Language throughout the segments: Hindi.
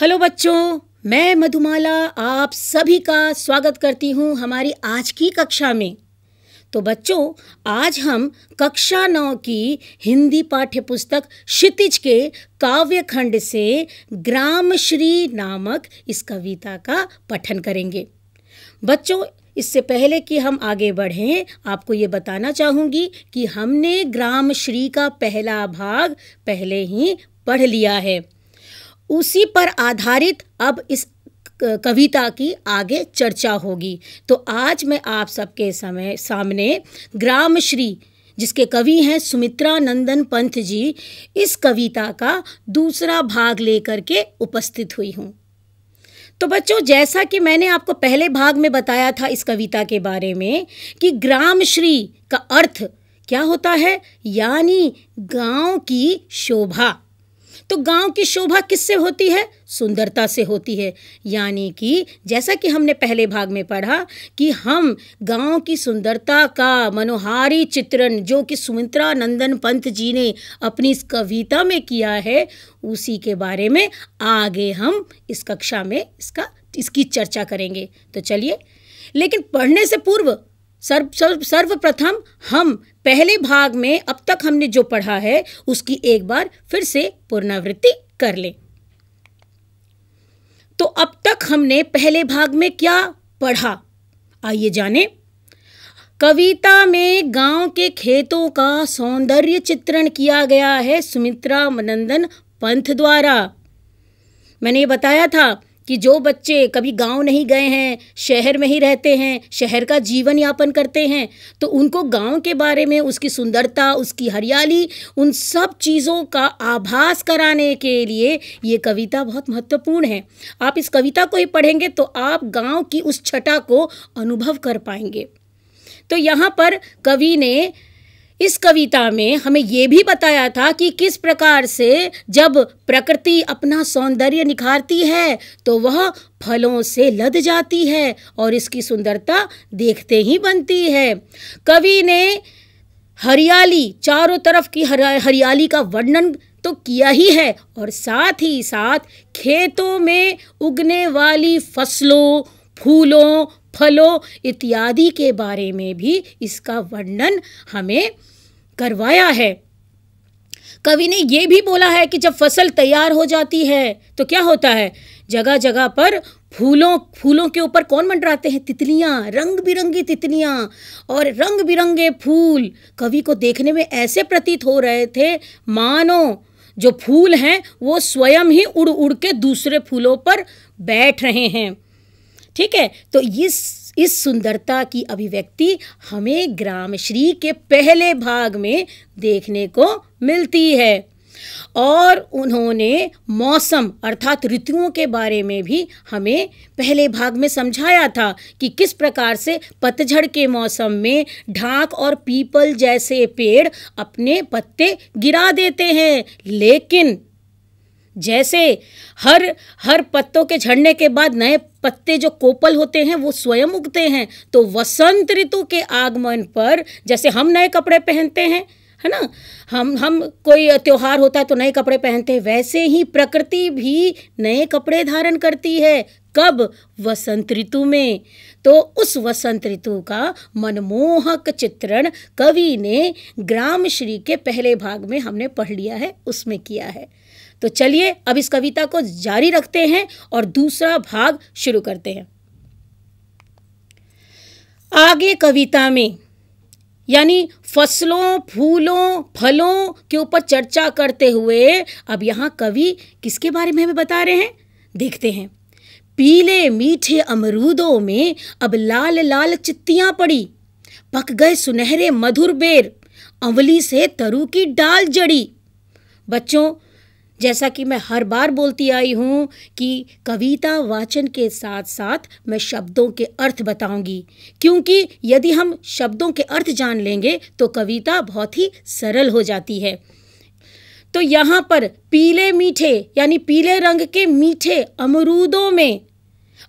हेलो बच्चों मैं मधुमाला आप सभी का स्वागत करती हूँ हमारी आज की कक्षा में तो बच्चों आज हम कक्षा नौ की हिंदी पाठ्य पुस्तक क्षितिज के काव्य खंड से ग्राम श्री नामक इस कविता का पठन करेंगे बच्चों इससे पहले कि हम आगे बढ़ें आपको ये बताना चाहूँगी कि हमने ग्राम श्री का पहला भाग पहले ही पढ़ लिया है उसी पर आधारित अब इस कविता की आगे चर्चा होगी तो आज मैं आप सबके समय सामने ग्राम श्री जिसके कवि हैं सुमित्रा नंदन पंथ जी इस कविता का दूसरा भाग लेकर के उपस्थित हुई हूँ तो बच्चों जैसा कि मैंने आपको पहले भाग में बताया था इस कविता के बारे में कि ग्राम श्री का अर्थ क्या होता है यानी गांव की शोभा तो गांव की शोभा किससे होती है सुंदरता से होती है यानी कि जैसा कि हमने पहले भाग में पढ़ा कि हम गांव की सुंदरता का मनोहारी चित्रण जो कि सुमित्रा नंदन पंत जी ने अपनी इस कविता में किया है उसी के बारे में आगे हम इस कक्षा में इसका इसकी चर्चा करेंगे तो चलिए लेकिन पढ़ने से पूर्व सर्व सर्व सर्वप्रथम हम पहले भाग में अब तक हमने जो पढ़ा है उसकी एक बार फिर से पुनरावृत्ति कर लें तो अब तक हमने पहले भाग में क्या पढ़ा आइए जाने कविता में गांव के खेतों का सौंदर्य चित्रण किया गया है सुमित्रा मनंदन पंथ द्वारा मैंने ये बताया था कि जो बच्चे कभी गांव नहीं गए हैं शहर में ही रहते हैं शहर का जीवन यापन करते हैं तो उनको गांव के बारे में उसकी सुंदरता उसकी हरियाली उन सब चीज़ों का आभास कराने के लिए ये कविता बहुत महत्वपूर्ण है आप इस कविता को ही पढ़ेंगे तो आप गांव की उस छटा को अनुभव कर पाएंगे तो यहाँ पर कवि ने इस कविता में हमें ये भी बताया था कि किस प्रकार से जब प्रकृति अपना सौंदर्य निखारती है तो वह फलों से लद जाती है और इसकी सुंदरता देखते ही बनती है कवि ने हरियाली चारों तरफ की हरियाली का वर्णन तो किया ही है और साथ ही साथ खेतों में उगने वाली फसलों फूलों फलों इत्यादि के बारे में भी इसका वर्णन हमें करवाया है कवि ने यह भी बोला है कि जब फसल तैयार हो जाती है तो क्या होता है जगह जगह पर फूलों फूलों के ऊपर कौन मंडराते हैं तितलियाँ रंग बिरंगी तितलियाँ और रंग बिरंगे फूल कवि को देखने में ऐसे प्रतीत हो रहे थे मानो जो फूल हैं वो स्वयं ही उड़ उड़ के दूसरे फूलों पर बैठ रहे हैं ठीक है तो इस इस सुंदरता की अभिव्यक्ति हमें ग्राम श्री के पहले भाग में देखने को मिलती है और उन्होंने मौसम अर्थात ऋतुओं के बारे में भी हमें पहले भाग में समझाया था कि किस प्रकार से पतझड़ के मौसम में ढाक और पीपल जैसे पेड़ अपने पत्ते गिरा देते हैं लेकिन जैसे हर हर पत्तों के झड़ने के बाद नए पत्ते जो कोपल होते हैं वो स्वयं उगते हैं तो वसंत ऋतु के आगमन पर जैसे हम नए कपड़े पहनते हैं है ना हम हम कोई त्यौहार होता है तो नए कपड़े पहनते हैं वैसे ही प्रकृति भी नए कपड़े धारण करती है कब वसंत ऋतु में तो उस वसंत ऋतु का मनमोहक चित्रण कवि ने ग्राम श्री के पहले भाग में हमने पढ़ लिया है उसमें किया है तो चलिए अब इस कविता को जारी रखते हैं और दूसरा भाग शुरू करते हैं आगे कविता में यानी फसलों फूलों फलों के ऊपर चर्चा करते हुए अब यहाँ कवि किसके बारे में हमें बता रहे हैं देखते हैं पीले मीठे अमरूदों में अब लाल लाल चित्तियां पड़ी पक गए सुनहरे मधुर बेर अंवली से तरु की डाल जड़ी बच्चों जैसा कि मैं हर बार बोलती आई हूँ कि कविता वाचन के साथ साथ मैं शब्दों के अर्थ बताऊंगी क्योंकि यदि हम शब्दों के अर्थ जान लेंगे तो कविता बहुत ही सरल हो जाती है तो यहाँ पर पीले मीठे यानी पीले रंग के मीठे अमरूदों में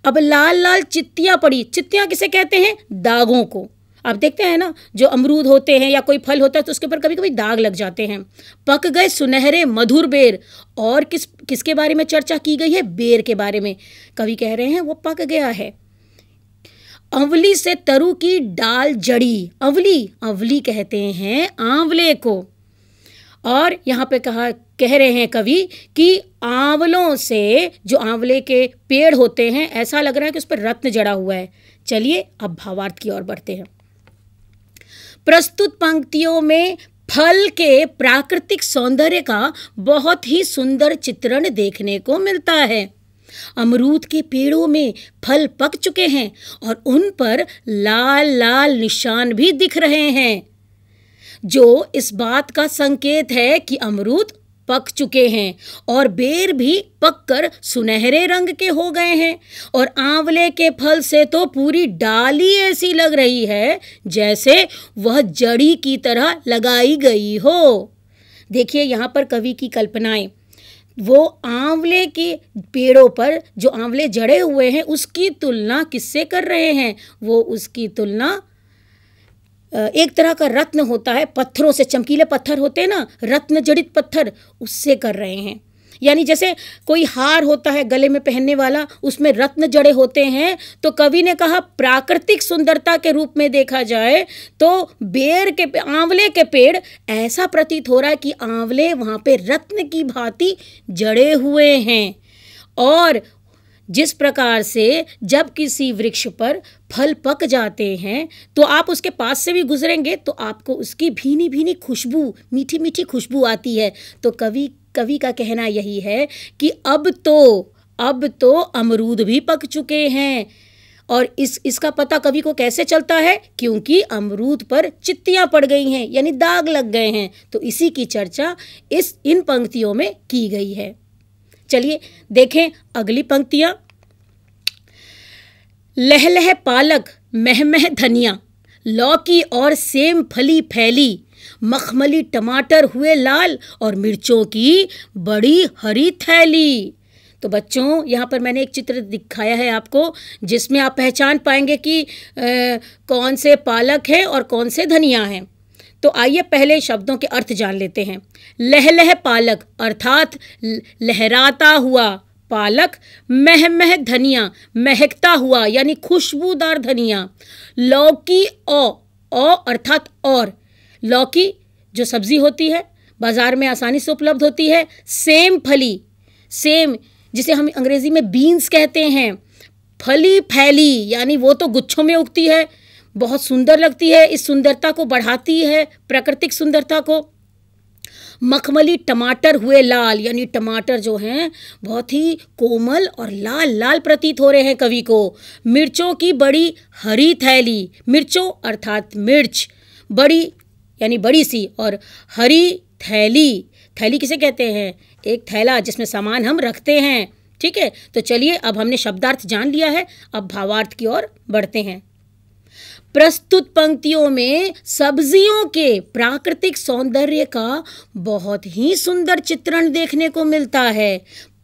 अब लाल लाल चित्तियाँ पड़ी चित्तियाँ किसे कहते हैं दागों को आप देखते हैं ना जो अमरूद होते हैं या कोई फल होता है तो उसके ऊपर कभी कभी दाग लग जाते हैं पक गए सुनहरे मधुर बेर और किस किसके बारे में चर्चा की गई है बेर के बारे में कवि कह रहे हैं वो पक गया है अवली से तरु की डाल जड़ी अवली अवली कहते हैं आंवले को और यहाँ पे कहा कह रहे हैं कवि कि आंवलों से जो आंवले के पेड़ होते हैं ऐसा लग रहा है कि उस पर रत्न जड़ा हुआ है चलिए अब भावार्थ की ओर बढ़ते हैं प्रस्तुत पंक्तियों में फल के प्राकृतिक सौंदर्य का बहुत ही सुंदर चित्रण देखने को मिलता है अमरूद के पेड़ों में फल पक चुके हैं और उन पर लाल लाल निशान भी दिख रहे हैं जो इस बात का संकेत है कि अमरूद पक चुके हैं और बेर भी पककर सुनहरे रंग के हो गए हैं और आंवले के फल से तो पूरी डाली ऐसी लग रही है जैसे वह जड़ी की तरह लगाई गई हो देखिए यहाँ पर कवि की कल्पनाएं वो आंवले के पेड़ों पर जो आंवले जड़े हुए हैं उसकी तुलना किससे कर रहे हैं वो उसकी तुलना एक तरह का रत्न होता है पत्थरों से चमकीले पत्थर होते हैं ना रत्न जड़ित पत्थर उससे कर रहे हैं यानी जैसे कोई हार होता है गले में पहनने वाला उसमें रत्न जड़े होते हैं तो कवि ने कहा प्राकृतिक सुंदरता के रूप में देखा जाए तो बेर के आंवले के पेड़ ऐसा प्रतीत हो रहा है कि आंवले वहाँ पे रत्न की भांति जड़े हुए हैं और जिस प्रकार से जब किसी वृक्ष पर फल पक जाते हैं तो आप उसके पास से भी गुजरेंगे तो आपको उसकी भीनी भीनी खुशबू मीठी मीठी खुशबू आती है तो कवि कवि का कहना यही है कि अब तो अब तो अमरूद भी पक चुके हैं और इस इसका पता कवि को कैसे चलता है क्योंकि अमरूद पर चित्तियां पड़ गई हैं यानी दाग लग गए हैं तो इसी की चर्चा इस इन पंक्तियों में की गई है चलिए देखें अगली पंक्तियां लह लह पालक मह मह धनिया लौकी और सेम फली फैली मखमली टमाटर हुए लाल और मिर्चों की बड़ी हरी थैली तो बच्चों यहाँ पर मैंने एक चित्र दिखाया है आपको जिसमें आप पहचान पाएंगे कि आ, कौन से पालक हैं और कौन से धनिया हैं तो आइए पहले शब्दों के अर्थ जान लेते हैं लहलह पालक अर्थात लहराता हुआ पालक मह मह धनिया महकता हुआ यानी खुशबूदार धनिया लौकी ओ ओ अर्थात और लौकी जो सब्जी होती है बाजार में आसानी से उपलब्ध होती है सेम फली सेम जिसे हम अंग्रेजी में बीन्स कहते हैं फली फैली यानी वो तो गुच्छों में उगती है बहुत सुंदर लगती है इस सुंदरता को बढ़ाती है प्राकृतिक सुंदरता को मखमली टमाटर हुए लाल यानी टमाटर जो हैं बहुत ही कोमल और लाल लाल प्रतीत हो रहे हैं कवि को मिर्चों की बड़ी हरी थैली मिर्चों अर्थात मिर्च बड़ी यानी बड़ी सी और हरी थैली थैली किसे कहते हैं एक थैला जिसमें सामान हम रखते हैं ठीक है तो चलिए अब हमने शब्दार्थ जान लिया है अब भावार्थ की ओर बढ़ते हैं प्रस्तुत पंक्तियों में सब्जियों के प्राकृतिक सौंदर्य का बहुत ही सुंदर चित्रण देखने को मिलता है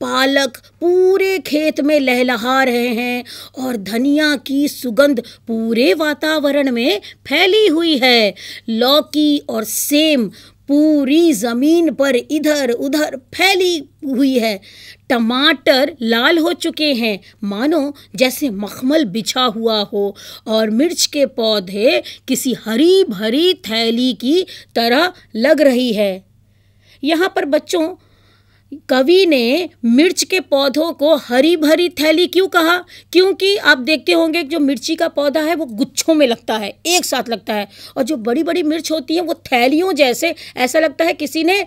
पालक पूरे खेत में लहलहा रहे हैं और धनिया की सुगंध पूरे वातावरण में फैली हुई है लौकी और सेम पूरी ज़मीन पर इधर उधर फैली हुई है टमाटर लाल हो चुके हैं मानो जैसे मखमल बिछा हुआ हो और मिर्च के पौधे किसी हरी भरी थैली की तरह लग रही है यहाँ पर बच्चों कवि ने मिर्च के पौधों को हरी भरी थैली क्यों कहा क्योंकि आप देखते होंगे जो मिर्ची का पौधा है वो गुच्छों में लगता है एक साथ लगता है और जो बड़ी बड़ी मिर्च होती है वो थैलियों जैसे ऐसा लगता है किसी ने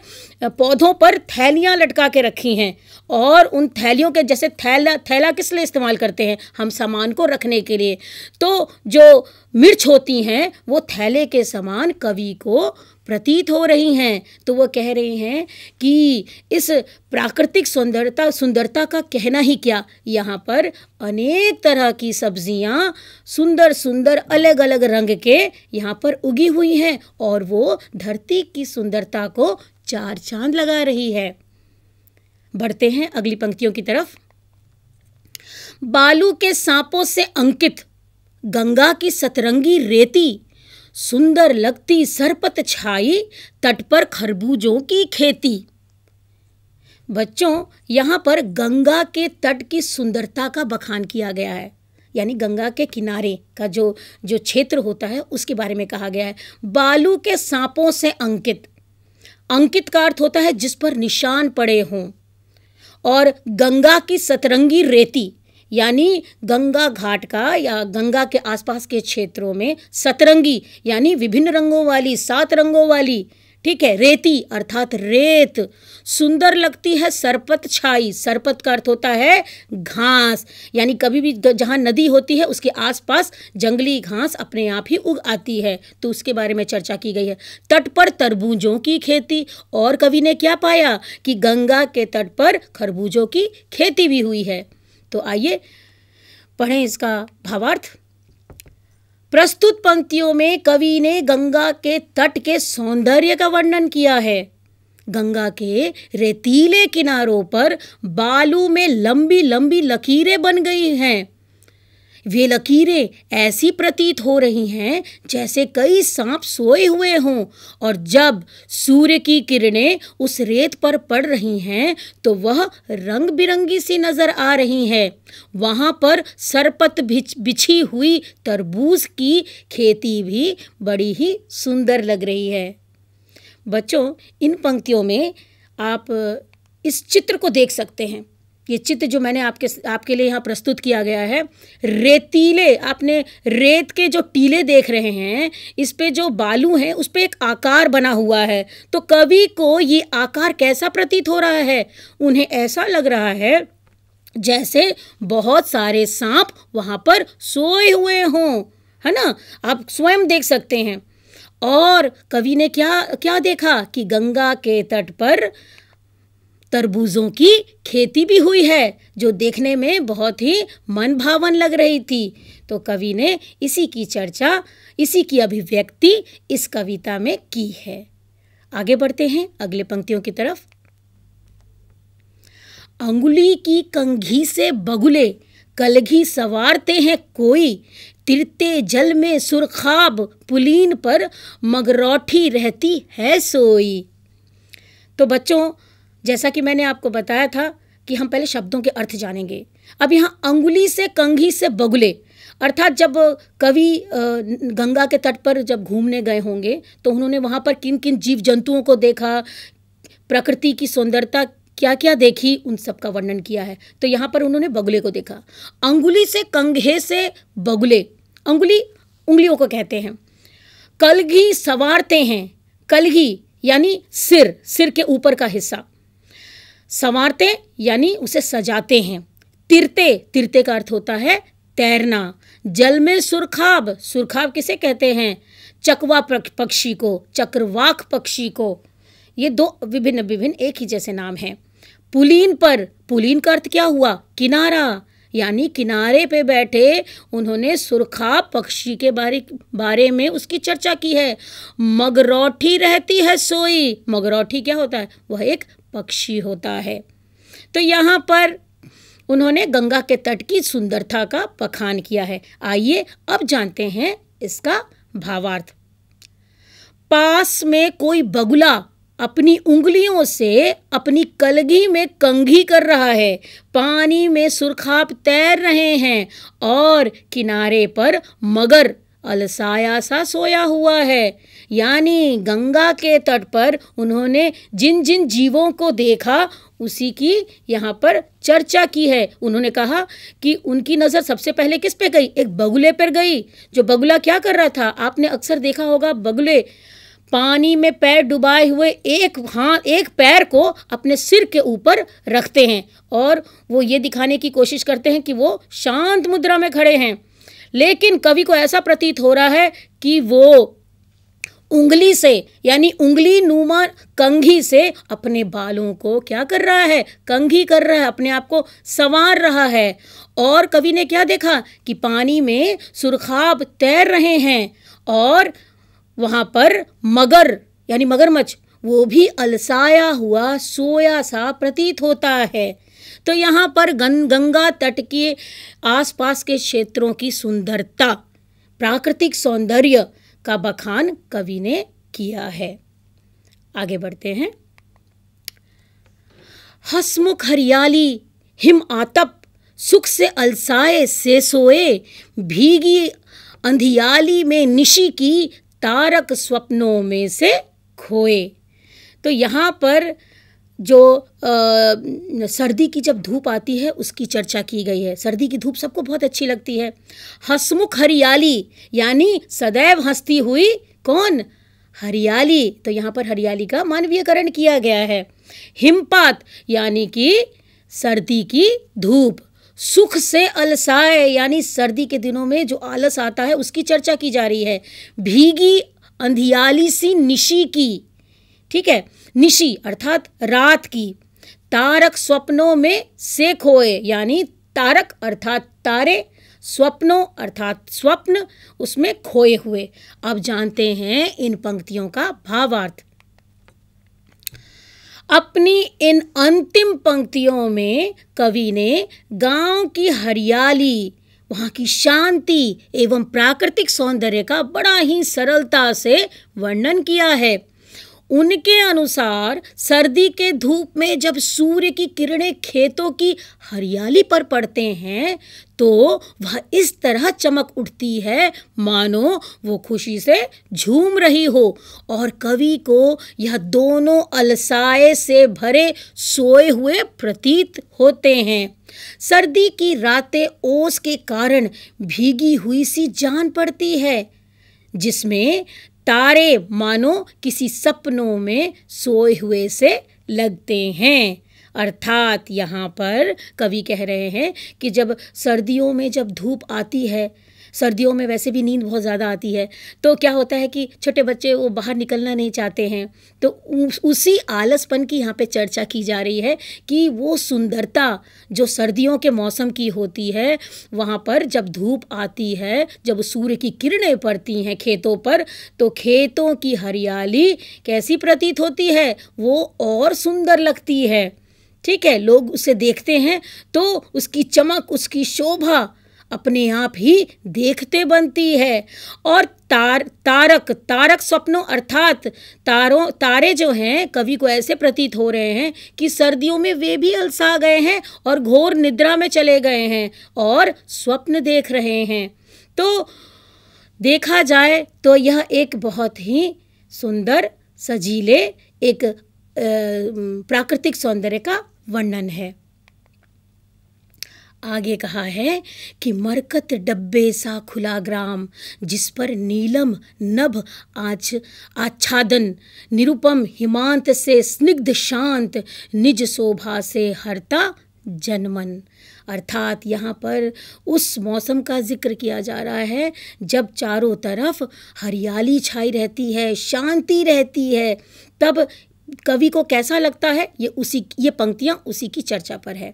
पौधों पर थैलियाँ लटका के रखी हैं और उन थैलियों के जैसे थैला थैला किस लिए इस्तेमाल करते हैं हम सामान को रखने के लिए तो जो मिर्च होती हैं वो थैले के समान कवि को प्रतीत हो रही हैं तो वो कह रहे हैं कि इस प्राकृतिक सुंदरता सुंदरता का कहना ही क्या यहाँ पर अनेक तरह की सब्जियाँ सुंदर सुंदर अलग अलग रंग के यहाँ पर उगी हुई हैं और वो धरती की सुंदरता को चार चांद लगा रही है बढ़ते हैं अगली पंक्तियों की तरफ बालू के सांपों से अंकित गंगा की सतरंगी रेती सुंदर लगती सरपत छाई तट पर खरबूजों की खेती बच्चों यहाँ पर गंगा के तट की सुंदरता का बखान किया गया है यानी गंगा के किनारे का जो जो क्षेत्र होता है उसके बारे में कहा गया है बालू के सांपों से अंकित अंकित का अर्थ होता है जिस पर निशान पड़े हों और गंगा की सतरंगी रेती यानी गंगा घाट का या गंगा के आसपास के क्षेत्रों में सतरंगी यानी विभिन्न रंगों वाली सात रंगों वाली ठीक है रेती अर्थात रेत सुंदर लगती है सरपत छाई सरपत का अर्थ होता है घास यानी कभी भी जहाँ नदी होती है उसके आसपास जंगली घास अपने आप ही उग आती है तो उसके बारे में चर्चा की गई है तट पर तरबूजों की खेती और कवि ने क्या पाया कि गंगा के तट पर खरबूजों की खेती भी हुई है तो आइए पढ़ें इसका भावार्थ प्रस्तुत पंक्तियों में कवि ने गंगा के तट के सौंदर्य का वर्णन किया है गंगा के रेतीले किनारों पर बालू में लंबी लंबी लकीरें बन गई हैं वे लकीरें ऐसी प्रतीत हो रही हैं जैसे कई सांप सोए हुए हों और जब सूर्य की किरणें उस रेत पर पड़ रही हैं तो वह रंग बिरंगी सी नजर आ रही है वहाँ पर सरपत बिछी हुई तरबूज की खेती भी बड़ी ही सुंदर लग रही है बच्चों इन पंक्तियों में आप इस चित्र को देख सकते हैं ये चित्र जो मैंने आपके आपके लिए यहाँ प्रस्तुत किया गया है रेतीले आपने रेत के जो टीले देख रहे हैं इस पे जो बालू हैं उस पर एक आकार बना हुआ है तो कवि को ये आकार कैसा प्रतीत हो रहा है उन्हें ऐसा लग रहा है जैसे बहुत सारे सांप वहाँ पर सोए हुए हों है ना आप स्वयं देख सकते हैं और कवि ने क्या क्या देखा कि गंगा के तट पर तरबूजों की खेती भी हुई है जो देखने में बहुत ही मन भावन लग रही थी तो कवि ने इसी की चर्चा इसी की अभिव्यक्ति इस कविता में की है आगे बढ़ते हैं अगले पंक्तियों की तरफ अंगुली की कंघी से बगुले कलघी सवारते हैं कोई तिरते जल में सुरखाब पुलीन पर मगरौठी रहती है सोई तो बच्चों जैसा कि मैंने आपको बताया था कि हम पहले शब्दों के अर्थ जानेंगे अब यहाँ अंगुली से कंघी से बगुले अर्थात जब कवि गंगा के तट पर जब घूमने गए होंगे तो उन्होंने वहाँ पर किन किन जीव जंतुओं को देखा प्रकृति की सुंदरता क्या क्या देखी उन सब का वर्णन किया है तो यहाँ पर उन्होंने बगुले को देखा अंगुली से कंघे से बगुले अंगुली उंगलियों को कहते हैं कलघी सवारते हैं कलघी यानी सिर सिर के ऊपर का हिस्सा संवारते यानी उसे सजाते हैं तिरते तिरते का अर्थ होता है तैरना जल में सुरखाब सुरखाब किसे कहते हैं चकवा पक्षी को चक्रवाक पक्षी को ये दो विभिन्न विभिन्न एक ही जैसे नाम हैं पुलीन पर पुलीन का अर्थ क्या हुआ किनारा यानी किनारे पे बैठे उन्होंने सुरखाब पक्षी के बारे बारे में उसकी चर्चा की है मगरौठी रहती है सोई मगरौठी क्या होता है वह एक पक्षी होता है तो यहाँ पर उन्होंने गंगा के तट की सुंदरता का पखान किया है आइए अब जानते हैं इसका भावार्थ पास में कोई बगुला अपनी उंगलियों से अपनी कलगी में कंघी कर रहा है पानी में सुरखाप तैर रहे हैं और किनारे पर मगर अलसाया सा सोया हुआ है यानी गंगा के तट पर उन्होंने जिन जिन जीवों को देखा उसी की यहाँ पर चर्चा की है उन्होंने कहा कि उनकी नज़र सबसे पहले किस पे गई एक बगुले पर गई जो बगुला क्या कर रहा था आपने अक्सर देखा होगा बगुले पानी में पैर डुबाए हुए एक हाँ एक पैर को अपने सिर के ऊपर रखते हैं और वो ये दिखाने की कोशिश करते हैं कि वो शांत मुद्रा में खड़े हैं लेकिन कवि को ऐसा प्रतीत हो रहा है कि वो उंगली से यानी उंगली नुमा कंघी से अपने बालों को क्या कर रहा है कंघी कर रहा है अपने आप को संवार रहा है और कवि ने क्या देखा कि पानी में सुरखाब तैर रहे हैं और वहाँ पर मगर यानी मगरमच्छ वो भी अलसाया हुआ सोया सा प्रतीत होता है तो यहाँ पर गन गंगा तट के आसपास के क्षेत्रों की सुंदरता प्राकृतिक सौंदर्य का बखान कवि ने किया है आगे बढ़ते हैं हसमुख हरियाली हिम आतप सुख से अलसाए से सोए भीगी अंधियाली में निशी की तारक स्वप्नों में से खोए तो यहाँ पर जो आ, सर्दी की जब धूप आती है उसकी चर्चा की गई है सर्दी की धूप सबको बहुत अच्छी लगती है हसमुख हरियाली यानी सदैव हंसती हुई कौन हरियाली तो यहाँ पर हरियाली का मानवीयकरण किया गया है हिमपात यानी कि सर्दी की धूप सुख से अलसाय यानी सर्दी के दिनों में जो आलस आता है उसकी चर्चा की जा रही है भीगी अंधियाली सी निशी की ठीक है निशी अर्थात रात की तारक स्वप्नों में से खोए यानी तारक अर्थात तारे स्वप्नों अर्थात स्वप्न उसमें खोए हुए अब जानते हैं इन पंक्तियों का भावार्थ अपनी इन अंतिम पंक्तियों में कवि ने गांव की हरियाली वहाँ की शांति एवं प्राकृतिक सौंदर्य का बड़ा ही सरलता से वर्णन किया है उनके अनुसार सर्दी के धूप में जब सूर्य की किरणें खेतों की हरियाली पर पड़ते हैं तो वह इस तरह चमक उठती है मानो वो खुशी से झूम रही हो और कवि को यह दोनों अलसाए से भरे सोए हुए प्रतीत होते हैं सर्दी की रातें ओस के कारण भीगी हुई सी जान पड़ती है जिसमें तारे मानो किसी सपनों में सोए हुए से लगते हैं अर्थात यहाँ पर कवि कह रहे हैं कि जब सर्दियों में जब धूप आती है सर्दियों में वैसे भी नींद बहुत ज़्यादा आती है तो क्या होता है कि छोटे बच्चे वो बाहर निकलना नहीं चाहते हैं तो उसी आलसपन की यहाँ पे चर्चा की जा रही है कि वो सुंदरता जो सर्दियों के मौसम की होती है वहाँ पर जब धूप आती है जब सूर्य की किरणें पड़ती हैं खेतों पर तो खेतों की हरियाली कैसी प्रतीत होती है वो और सुंदर लगती है ठीक है लोग उसे देखते हैं तो उसकी चमक उसकी शोभा अपने आप ही देखते बनती है और तार तारक तारक स्वप्नों अर्थात तारों तारे जो हैं कवि को ऐसे प्रतीत हो रहे हैं कि सर्दियों में वे भी अलसा गए हैं और घोर निद्रा में चले गए हैं और स्वप्न देख रहे हैं तो देखा जाए तो यह एक बहुत ही सुंदर सजीले एक प्राकृतिक सौंदर्य का वर्णन है आगे कहा है कि मरकत डब्बे सा खुला ग्राम जिस पर नीलम नभ आच आच्छादन निरुपम हिमांत से स्निग्ध शांत निज शोभा से हरता जनमन अर्थात यहाँ पर उस मौसम का जिक्र किया जा रहा है जब चारों तरफ हरियाली छाई रहती है शांति रहती है तब कवि को कैसा लगता है ये उसी ये पंक्तियाँ उसी की चर्चा पर है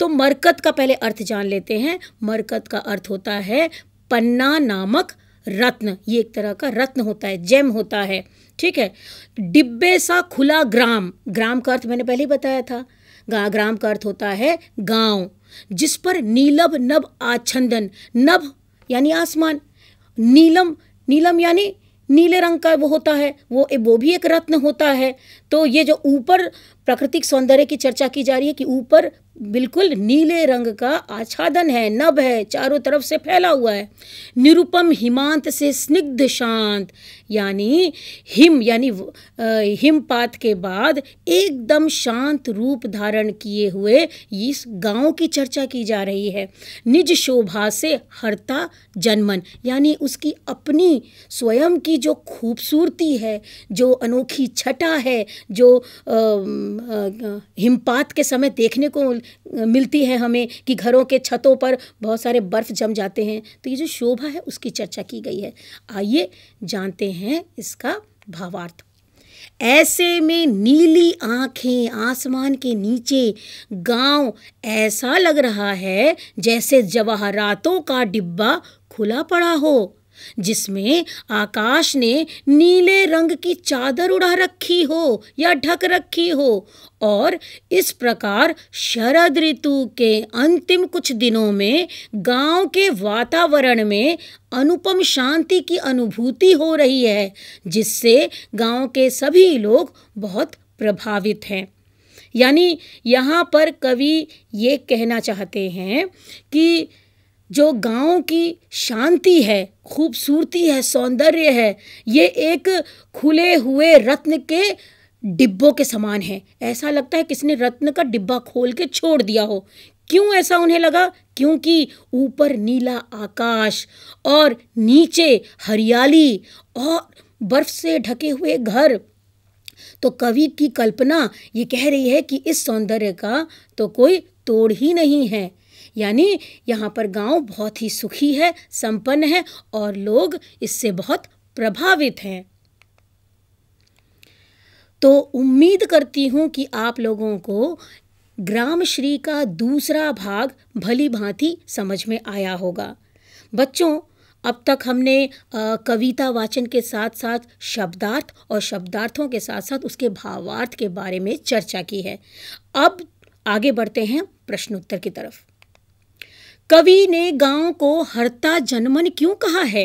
तो मरकत का पहले अर्थ जान लेते हैं मरकत का अर्थ होता है पन्ना नामक रत्न ये एक तरह का रत्न होता है जेम होता है ठीक है डिब्बे सा खुला ग्राम ग्राम का अर्थ मैंने पहले ही बताया था गा ग्राम का अर्थ होता है गांव जिस पर नीलभ नभ आच्छंदन नभ यानी आसमान नीलम नीलम यानी नीले रंग का वो होता है वो वो भी एक रत्न होता है तो ये जो ऊपर प्राकृतिक सौंदर्य की चर्चा की जा रही है कि ऊपर बिल्कुल नीले रंग का आच्छादन है नभ है चारों तरफ से फैला हुआ है निरुपम हिमांत से स्निग्ध शांत यानी हिम यानी हिमपात के बाद एकदम शांत रूप धारण किए हुए इस गांव की चर्चा की जा रही है निज शोभा से हरता जनमन यानी उसकी अपनी स्वयं की जो खूबसूरती है जो अनोखी छटा है जो हिमपात के समय देखने को मिलती है हमें कि घरों के छतों पर बहुत सारे बर्फ जम जाते हैं तो ये जो शोभा है उसकी चर्चा की गई है आइए जानते हैं इसका भावार्थ ऐसे में नीली आंखें आसमान के नीचे गांव ऐसा लग रहा है जैसे जवाहरातों का डिब्बा खुला पड़ा हो जिसमें आकाश ने नीले रंग की चादर उड़ा रखी हो या ढक रखी हो और इस प्रकार शरद ऋतु के अंतिम कुछ दिनों में गांव के वातावरण में अनुपम शांति की अनुभूति हो रही है जिससे गांव के सभी लोग बहुत प्रभावित हैं यानी यहाँ पर कवि ये कहना चाहते हैं कि जो गाँव की शांति है खूबसूरती है सौंदर्य है ये एक खुले हुए रत्न के डिब्बों के समान है ऐसा लगता है किसने रत्न का डिब्बा खोल के छोड़ दिया हो क्यों ऐसा उन्हें लगा क्योंकि ऊपर नीला आकाश और नीचे हरियाली और बर्फ से ढके हुए घर तो कवि की कल्पना ये कह रही है कि इस सौंदर्य का तो कोई तोड़ ही नहीं है यानी यहाँ पर गांव बहुत ही सुखी है संपन्न है और लोग इससे बहुत प्रभावित हैं तो उम्मीद करती हूँ कि आप लोगों को ग्राम श्री का दूसरा भाग भली भांति समझ में आया होगा बच्चों अब तक हमने कविता वाचन के साथ साथ शब्दार्थ और शब्दार्थों के साथ साथ उसके भावार्थ के बारे में चर्चा की है अब आगे बढ़ते हैं प्रश्नोत्तर की तरफ कवि ने गांव को हरता जनमन क्यों कहा है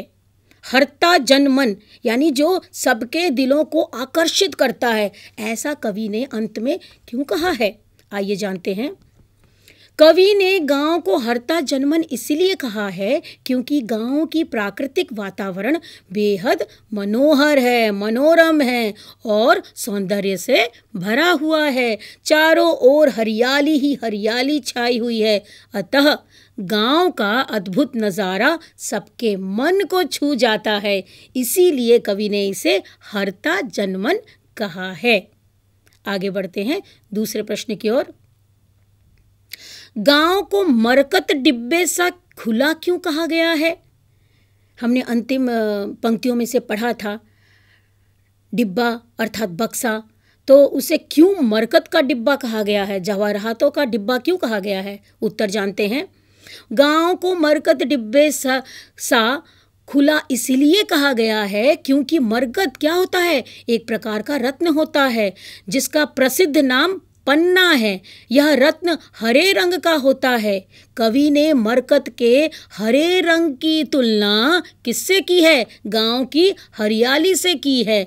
हरता जनमन यानी जो सबके दिलों को आकर्षित करता है ऐसा कवि ने अंत में क्यों कहा है आइए जानते हैं कवि ने गांव को हरता जनमन इसलिए कहा है क्योंकि गांव की प्राकृतिक वातावरण बेहद मनोहर है मनोरम है और सौंदर्य से भरा हुआ है चारों ओर हरियाली ही हरियाली छाई हुई है अतः गांव का अद्भुत नज़ारा सबके मन को छू जाता है इसीलिए कवि ने इसे हरता जनमन कहा है आगे बढ़ते हैं दूसरे प्रश्न की ओर गांव को मरकत डिब्बे सा खुला क्यों कहा गया है हमने अंतिम पंक्तियों में से पढ़ा था डिब्बा अर्थात बक्सा तो उसे क्यों मरकत का डिब्बा कहा गया है जवाहरातों का डिब्बा क्यों कहा गया है उत्तर जानते हैं गांव को मरकत डिब्बे सा, सा खुला इसलिए कहा गया है क्योंकि मरकत क्या होता है एक प्रकार का रत्न होता है जिसका प्रसिद्ध नाम पन्ना है यह रत्न हरे रंग का होता है कवि ने मरकत के हरे रंग की तुलना किससे की है गांव की हरियाली से की है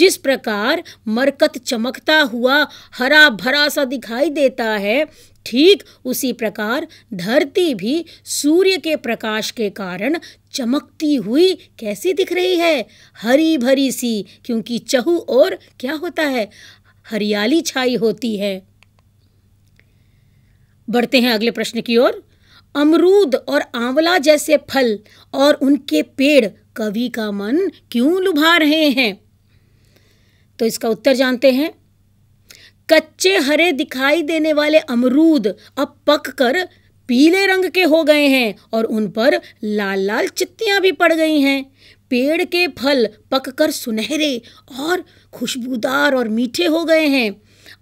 जिस प्रकार मरकत चमकता हुआ हरा भरा सा दिखाई देता है ठीक उसी प्रकार धरती भी सूर्य के प्रकाश के कारण चमकती हुई कैसी दिख रही है हरी भरी सी क्योंकि चहु और क्या होता है हरियाली छाई होती है बढ़ते हैं अगले प्रश्न की ओर अमरूद और आंवला जैसे फल और उनके पेड़ कवि का मन क्यों लुभा रहे हैं तो इसका उत्तर जानते हैं कच्चे हरे दिखाई देने वाले अमरूद अब पक कर पीले रंग के हो गए हैं और उन पर लाल लाल चित्तियां भी पड़ गई हैं पेड़ के फल पककर सुनहरे और खुशबूदार और मीठे हो गए हैं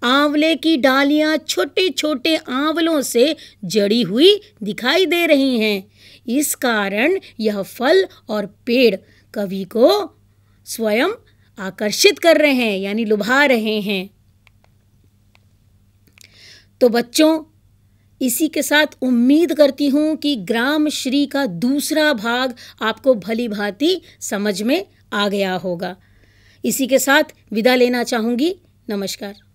आंवले की डालियां छोटे छोटे आंवलों से जड़ी हुई दिखाई दे रही हैं इस कारण यह फल और पेड़ कवि को स्वयं आकर्षित कर रहे हैं यानी लुभा रहे हैं तो बच्चों इसी के साथ उम्मीद करती हूँ कि ग्राम श्री का दूसरा भाग आपको भली भांति समझ में आ गया होगा इसी के साथ विदा लेना चाहूँगी नमस्कार